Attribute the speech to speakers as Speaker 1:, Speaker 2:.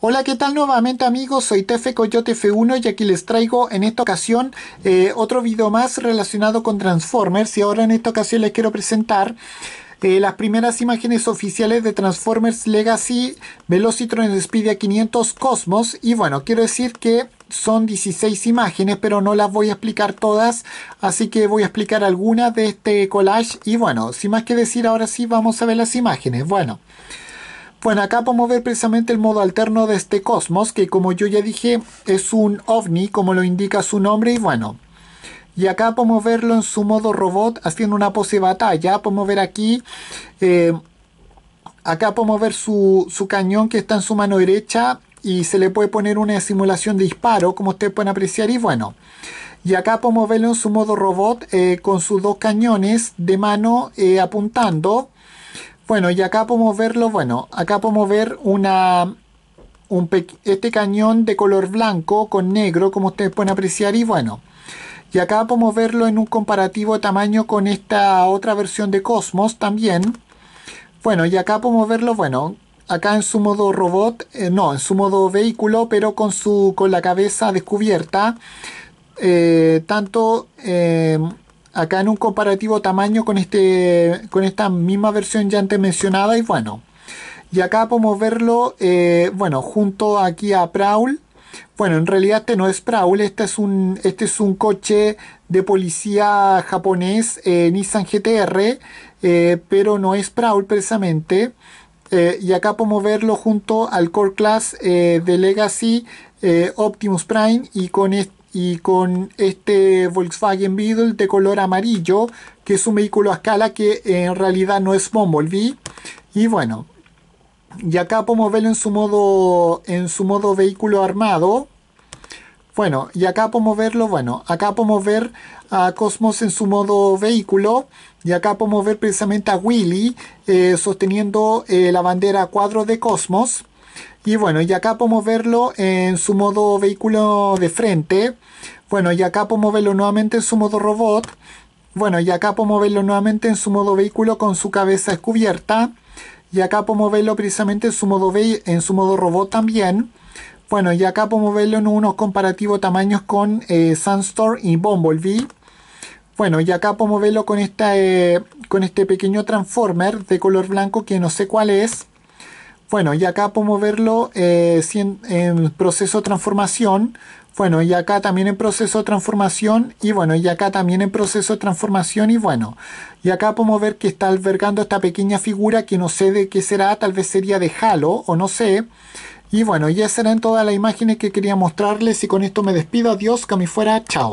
Speaker 1: Hola, ¿qué tal nuevamente amigos? Soy Tefe Coyote F1 y aquí les traigo en esta ocasión eh, otro video más relacionado con Transformers y ahora en esta ocasión les quiero presentar eh, las primeras imágenes oficiales de Transformers Legacy Velocitron Speedia 500 Cosmos y bueno, quiero decir que son 16 imágenes, pero no las voy a explicar todas, así que voy a explicar algunas de este collage y bueno, sin más que decir, ahora sí vamos a ver las imágenes. Bueno, bueno, acá podemos ver precisamente el modo alterno de este Cosmos, que como yo ya dije, es un ovni, como lo indica su nombre, y bueno. Y acá podemos verlo en su modo robot, haciendo una pose de batalla. Podemos ver aquí, eh, acá podemos ver su, cañón que está en su mano derecha, y se le puede poner una simulación de disparo, como ustedes pueden apreciar, y bueno. Y acá podemos verlo en su modo robot, eh, con sus dos cañones de mano eh, apuntando. Bueno, y acá podemos verlo, bueno, acá podemos ver una, un este cañón de color blanco con negro, como ustedes pueden apreciar, y bueno, y acá podemos verlo en un comparativo de tamaño con esta otra versión de Cosmos también. Bueno, y acá podemos verlo, bueno, acá en su modo robot, eh, no, en su modo vehículo, pero con, su, con la cabeza descubierta, eh, tanto... Eh, acá en un comparativo tamaño con, este, con esta misma versión ya antes mencionada y bueno. Y acá podemos verlo, eh, bueno, junto aquí a Prowl. Bueno, en realidad este no es Prowl, este es un, este es un coche de policía japonés eh, Nissan GTR, eh, pero no es Prowl precisamente. y acá podemos verlo junto al Core Class de Legacy Optimus Prime y con este y con este Volkswagen Beetle de color amarillo, que es un vehículo a escala que en realidad no es Bumblebee. Y bueno, y acá podemos verlo en su modo, en su modo vehículo armado. Bueno, y acá podemos verlo, bueno, acá podemos ver a Cosmos en su modo vehículo y acá podemos ver precisamente a Willy eh, sosteniendo eh, la bandera cuadro de Cosmos. Y bueno, y acá podemos verlo en su modo vehículo de frente. Bueno, y acá podemos verlo nuevamente en su modo robot. Bueno, y acá podemos verlo nuevamente en su modo vehículo con su cabeza descubierta. Y acá podemos verlo precisamente en su modo, en su modo robot también. Bueno, y acá podemos verlo en unos comparativos tamaños con eh, Sandstorm y Bumblebee. Bueno, y acá podemos verlo con, eh, con este pequeño Transformer de color blanco que no sé cuál es. Bueno, y acá podemos verlo eh, en proceso de transformación. Bueno, y acá también en proceso de transformación. Y bueno, y acá también en proceso de transformación. Y bueno, y acá podemos ver que está albergando esta pequeña figura que no sé de qué será. Tal vez sería de Halo o no sé. Y bueno, ya serán todas las imágenes que quería mostrarles. Y con esto me despido. Adiós, que a fuera. Chao.